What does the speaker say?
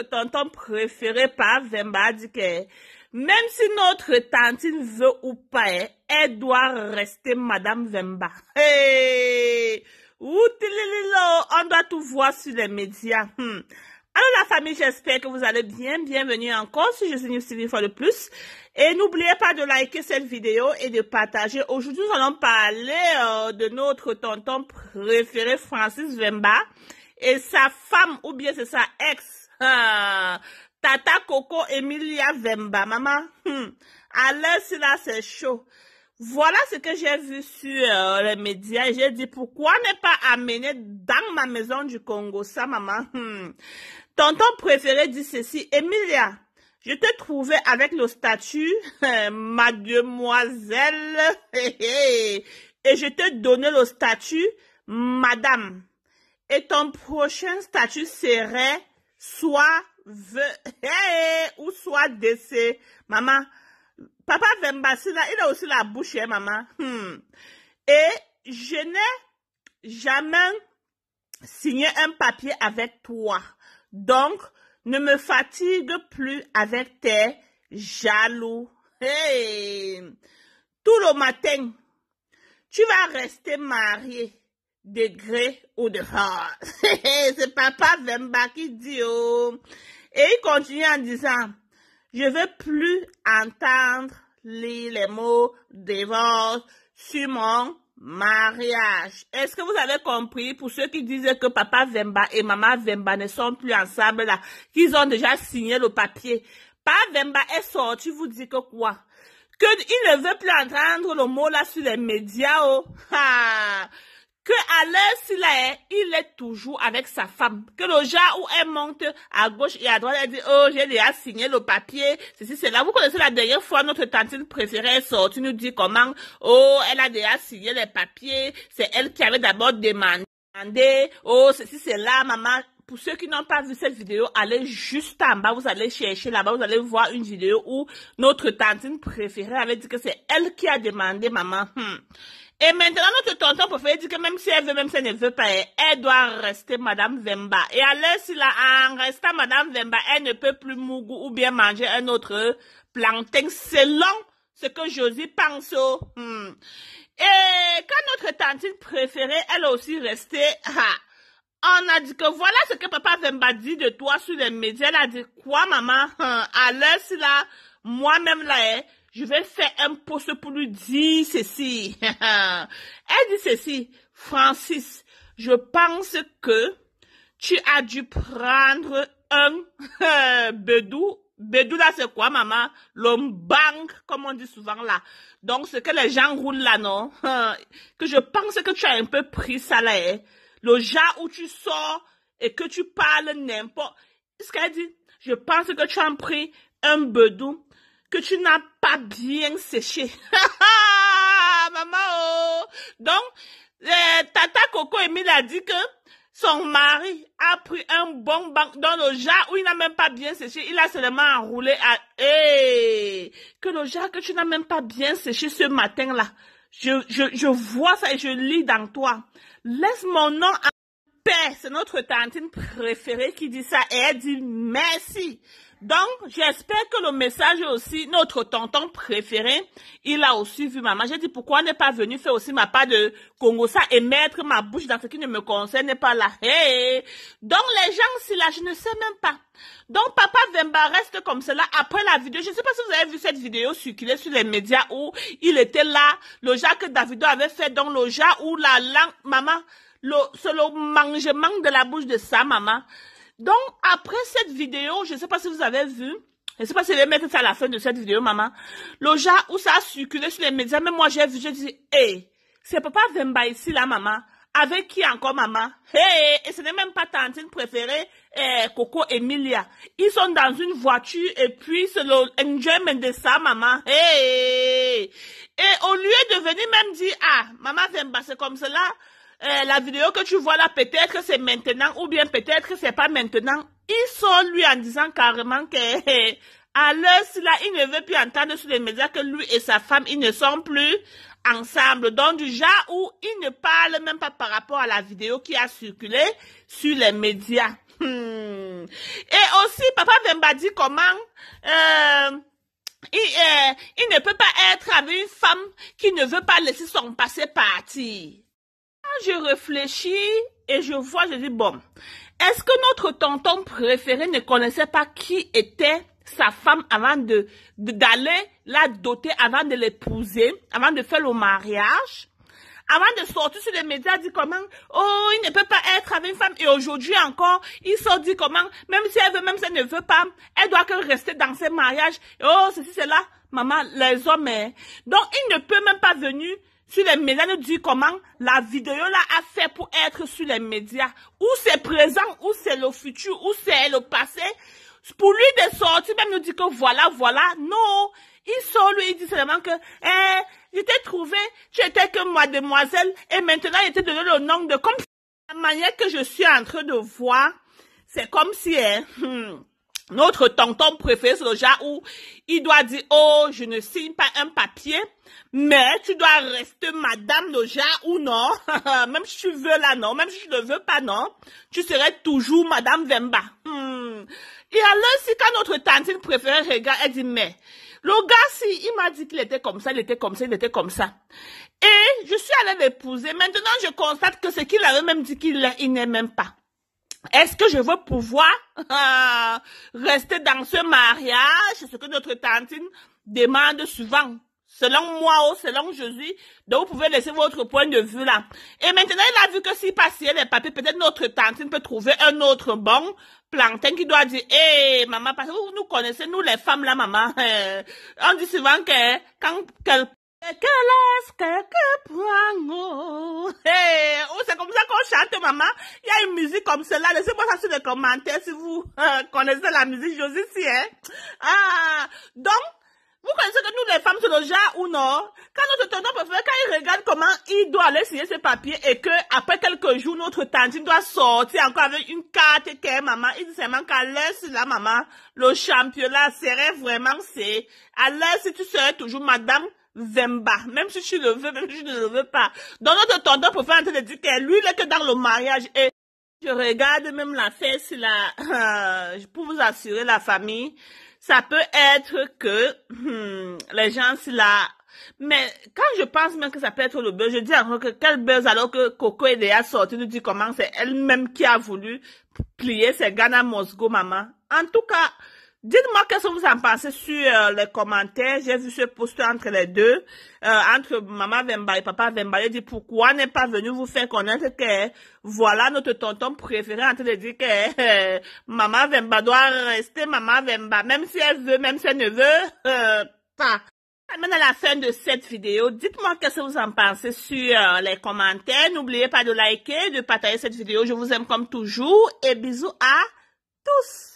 tonton préféré par Vemba dit que même si notre tantine veut ou pas, elle doit rester Madame Vemba. Hey! On doit tout voir sur les médias. Hmm. Alors la famille, j'espère que vous allez bien. Bienvenue encore si Je suis une fois de plus. Et n'oubliez pas de liker cette vidéo et de partager. Aujourd'hui, nous allons parler euh, de notre tonton préféré, Francis Vemba, et sa femme, ou bien c'est sa ex, Hum. Tata Coco Emilia Vemba, maman. Allez, hum. cela c'est chaud. Voilà ce que j'ai vu sur euh, les médias. J'ai dit, pourquoi ne pas amener dans ma maison du Congo ça, maman? Hum. Tonton préféré dit ceci. Emilia, je te trouvais avec le statut, ma euh, mademoiselle, et je te donnais le statut, madame. Et ton prochain statut serait soit veut ou soit décès. Maman, papa là il a aussi la bouche, hein, maman. Hmm. Et je n'ai jamais signé un papier avec toi. Donc, ne me fatigue plus avec tes jaloux. Tout le matin, tu vas rester marié degré ou de force. C'est papa Vemba qui dit, oh. Et il continue en disant, je veux plus entendre les mots divorce sur mon mariage. Est-ce que vous avez compris pour ceux qui disaient que papa Vemba et maman Vemba ne sont plus ensemble là, qu'ils ont déjà signé le papier? Papa Vemba est sorti, vous dites que quoi? Que il ne veut plus entendre le mot là sur les médias, oh l'heure s'il est, il est toujours avec sa femme. Que le genre où elle monte à gauche et à droite, elle dit, oh, j'ai déjà signé le papier, ceci, c'est là. Vous connaissez la dernière fois, notre tantine préférée est sortie nous dit comment, oh, elle a déjà signé les papiers, c'est elle qui avait d'abord demandé, oh, ceci, c'est là maman, pour ceux qui n'ont pas vu cette vidéo, allez juste en bas, vous allez chercher là-bas, vous allez voir une vidéo où notre tantine préférée avait dit que c'est elle qui a demandé maman. Hmm. Et maintenant, notre tonton préféré dit que même si elle veut, même si elle ne veut pas, elle doit rester Madame Vemba. Et à l'heure, ci-là, en restant Madame Vemba, elle ne peut plus mougou ou bien manger un autre plantain selon ce que Josie pense. Hmm. Et quand notre tante préférée, elle aussi resté, ha, on a dit que voilà ce que papa Vemba dit de toi sur les médias. Elle a dit quoi, maman? Hmm. à si là, moi-même là, je vais faire un post pour lui dire ceci. Elle dit ceci, Francis, je pense que tu as dû prendre un bedou. Bedou là, c'est quoi, maman? L'ombang, comme on dit souvent là. Donc, ce que les gens roulent là, non? que je pense que tu as un peu pris ça là. Hein? Le genre où tu sors et que tu parles n'importe. Ce qu'elle dit, je pense que tu as pris un bedou que tu n'as pas bien séché. Maman, oh. Donc, euh, Tata Coco Emile a dit que son mari a pris un bon banc. dans le jardin où il n'a même pas bien séché. Il a seulement enroulé à... eh que le jar que tu n'as même pas bien séché ce matin-là. Je, je, je vois ça et je lis dans toi. Laisse mon nom en paix. C'est notre tantine préférée qui dit ça et elle dit merci. Donc, j'espère que le message aussi, notre tonton préféré, il a aussi vu maman. J'ai dit, pourquoi n'est pas venu faire aussi ma part de Congo ça et mettre ma bouche dans ce qui ne me concerne pas là. Donc, les gens, si là, je ne sais même pas. Donc, Papa Vemba reste comme cela après la vidéo. Je ne sais pas si vous avez vu cette vidéo circuler sur les médias où il était là, le genre que Davido avait fait dans le genre où la langue, maman, le, le mangement de la bouche de sa maman. Donc, après cette vidéo, je ne sais pas si vous avez vu, je ne sais pas si vous avez mettre ça à la fin de cette vidéo, maman. le genre où ça a circulé sur les médias, même moi j'ai vu, j'ai dit, hé, c'est papa Vemba ici là, maman. Avec qui encore, maman hey, et ce n'est même pas Tantine préférée, eh, Coco Emilia. Ils sont dans une voiture et puis c'est le enjoyment de ça, maman. hey. Et au lieu de venir même dire, ah, maman Vemba, c'est comme cela, euh, la vidéo que tu vois là, peut-être c'est maintenant ou bien peut-être c'est pas maintenant. Ils sont lui en disant carrément que à l'heure là, il ne veut plus entendre sur les médias que lui et sa femme, ils ne sont plus ensemble. Donc du genre où il ne parle même pas par rapport à la vidéo qui a circulé sur les médias. Hmm. Et aussi, Papa Vemba dit comment euh, il, euh, il ne peut pas être avec une femme qui ne veut pas laisser son passé partir je réfléchis et je vois, je dis, bon, est-ce que notre tonton préféré ne connaissait pas qui était sa femme avant de d'aller la doter, avant de l'épouser, avant de faire le mariage avant de sortir sur les médias, dit comment, oh, il ne peut pas être avec une femme. Et aujourd'hui encore, il sort dit comment, même si elle veut, même si elle ne veut pas, elle doit que rester dans ses mariages. oh, ceci, là, Maman, les hommes, hein. Donc, il ne peut même venu sur les médias nous dit comment la vidéo là a fait pour être sur les médias. où c'est présent, où c'est le futur, où c'est le passé. Pour lui de sortir, même nous dit que voilà, voilà. Non, il sort lui, il dit seulement que, eh, je trouvé, tu étais que mademoiselle, et maintenant il t'a donné le nom de comme la manière que je suis en train de voir, c'est comme si, hein, hmm, notre tonton préféré, c'est le genre où il doit dire, oh, je ne signe pas un papier, mais tu dois rester madame le genre ou non, même si tu veux là non, même si tu ne veux pas non, tu serais toujours madame Vemba. Hmm. Et alors, si quand notre tantine préférée regarde, elle dit, mais, le gars, si, il m'a dit qu'il était comme ça, il était comme ça, il était comme ça. Et je suis allée l'épouser. Maintenant, je constate que ce qu'il avait même dit qu'il il n'est même pas. Est-ce que je veux pouvoir euh, rester dans ce mariage C'est ce que notre tantine demande souvent. Selon moi ou oh, selon Jésus, donc vous pouvez laisser votre point de vue là. Et maintenant, il a vu que s'il passait les papiers, peut-être notre tantine peut trouver un autre bon plantain qui doit dire, hé, maman, parce que vous nous connaissez, nous les femmes là, maman. on dit souvent que quand qu'elle Oh c'est comme ça qu'on chante, maman musique comme cela. Laissez-moi ça sur les commentaires si vous euh, connaissez la musique Josie si, hein. Ah, donc, vous connaissez que nous, les femmes, c'est le genre ou non. Quand notre tonton préfère, quand il regarde comment il doit aller signer ses papiers et que, après quelques jours, notre tantine doit sortir encore avec une carte et qu'elle, maman, il dit seulement qu'à l'heure, si la maman, le championnat serait vraiment, c'est, à l'heure, si tu serais toujours madame, Zemba, même si tu le veux, même si tu ne le veux pas. Donc notre tonton préfère faire en lui, il est que dans le mariage et je regarde même la fesse là. Euh, pour vous assurer, la famille, ça peut être que hmm, les gens là. Mais quand je pense même que ça peut être le buzz, je dis encore que quel buzz alors que Coco est déjà sortie nous dit comment c'est elle-même qui a voulu plier ses Ghana Mosgo, maman. En tout cas, Dites-moi qu'est-ce que vous en pensez sur euh, les commentaires. J'ai vu ce post entre les deux, euh, entre maman Vemba et papa Vemba. Il dit pourquoi n'est pas venu vous faire connaître que voilà notre tonton préféré en train de dire que euh, maman Vemba doit rester maman Vemba, même si elle veut, même si elle ne veut pas. Maintenant, à la fin de cette vidéo, dites-moi qu'est-ce que vous en pensez sur les commentaires. N'oubliez pas de liker, de partager cette vidéo. Je vous aime comme toujours et bisous à tous.